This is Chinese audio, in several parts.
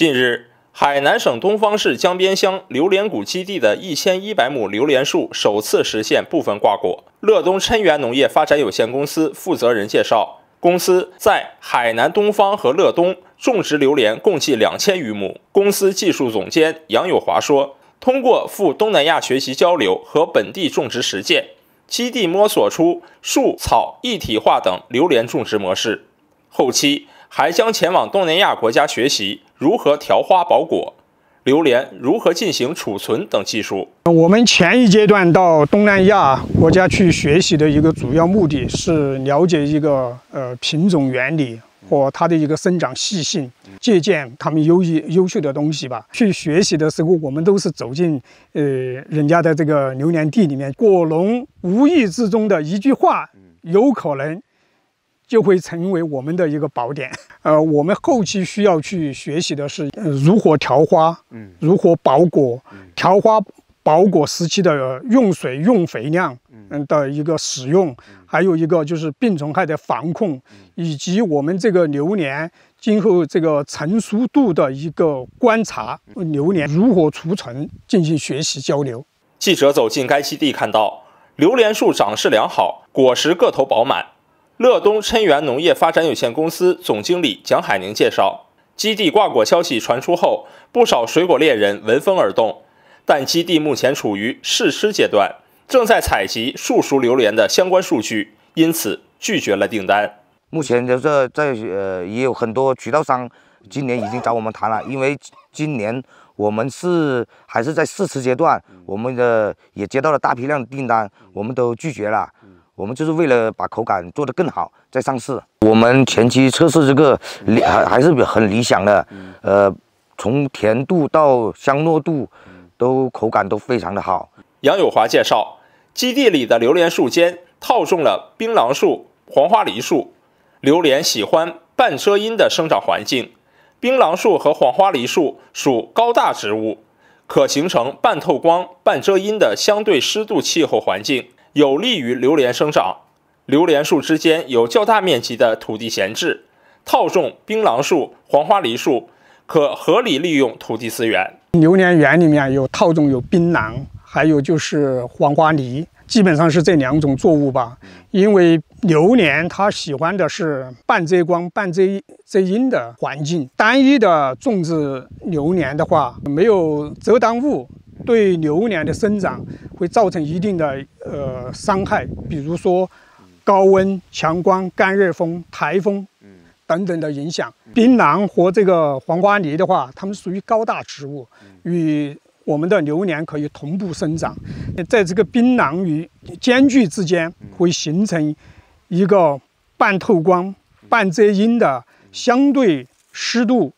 近日，海南省东方市江边乡榴莲谷基地的一千一百亩榴莲树首次实现部分挂果。乐东琛源农业发展有限公司负责人介绍，公司在海南东方和乐东种植榴莲共计两千余亩。公司技术总监杨友华说，通过赴东南亚学习交流和本地种植实践，基地摸索出树草一体化等榴莲种植模式。后期还将前往东南亚国家学习。如何调花保果，榴莲如何进行储存等技术。我们前一阶段到东南亚国家去学习的一个主要目的是了解一个呃品种原理和它的一个生长习性，借鉴他们优异优秀的东西吧。去学习的时候，我们都是走进呃人家的这个榴莲地里面，果农无意之中的一句话，有可能。就会成为我们的一个宝典。呃，我们后期需要去学习的是，如何调花，嗯，如何保果，调花保果时期的用水、用肥量，嗯的一个使用，还有一个就是病虫害的防控，以及我们这个榴莲今后这个成熟度的一个观察，榴莲如何储存进行学习交流。记者走进该基地，看到榴莲树长势良好，果实个头饱满。乐东琛源农业发展有限公司总经理蒋海宁介绍，基地挂果消息传出后，不少水果猎人闻风而动，但基地目前处于试吃阶段，正在采集树熟榴莲的相关数据，因此拒绝了订单。目前，就这在呃也有很多渠道商，今年已经找我们谈了，因为今年我们是还是在试吃阶段，我们的也接到了大批量的订单，我们都拒绝了。我们就是为了把口感做得更好，再上市。我们前期测试这个理还还是很理想的，呃，从甜度到香糯度，都口感都非常的好。杨友华介绍，基地里的榴莲树间套种了槟榔树、黄花梨树。榴莲喜欢半遮阴的生长环境，槟榔树和黄花梨树属高大植物，可形成半透光、半遮阴的相对湿度气候环境。有利于榴莲生长，榴莲树之间有较大面积的土地闲置，套种槟榔树、黄花梨树，可合理利用土地资源。榴莲园里面有套种有槟榔，还有就是黄花梨，基本上是这两种作物吧。因为榴莲它喜欢的是半遮光、半遮遮阴的环境，单一的种植榴莲的话，没有遮挡物，对榴莲的生长。会造成一定的呃伤害，比如说高温、强光、干热风、台风等等的影响。槟榔和这个黄瓜梨的话，它们属于高大植物，与我们的榴莲可以同步生长。在这个槟榔与间距之间，会形成一个半透光、半遮阴的相对湿度。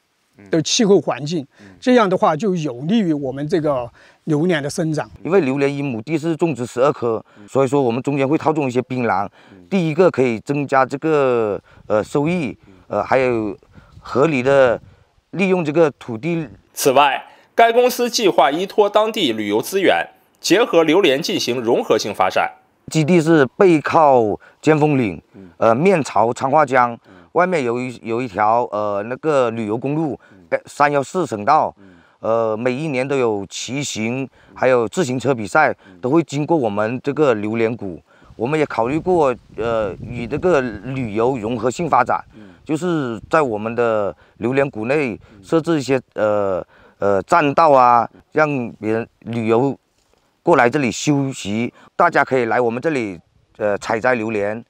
的气候环境，这样的话就有利于我们这个榴莲的生长。因为榴莲一亩地是种植十二棵，所以说我们中间会套种一些槟榔。第一个可以增加这个呃收益，呃还有合理的利用这个土地。此外，该公司计划依托当地旅游资源，结合榴莲进行融合性发展。基地是背靠尖峰岭，呃面朝昌化江。外面有一有一条呃那个旅游公路，三幺四省道，呃每一年都有骑行，还有自行车比赛都会经过我们这个榴莲谷。我们也考虑过，呃与这个旅游融合性发展，就是在我们的榴莲谷内设置一些呃呃栈道啊，让别人旅游过来这里休息，大家可以来我们这里呃采摘榴莲。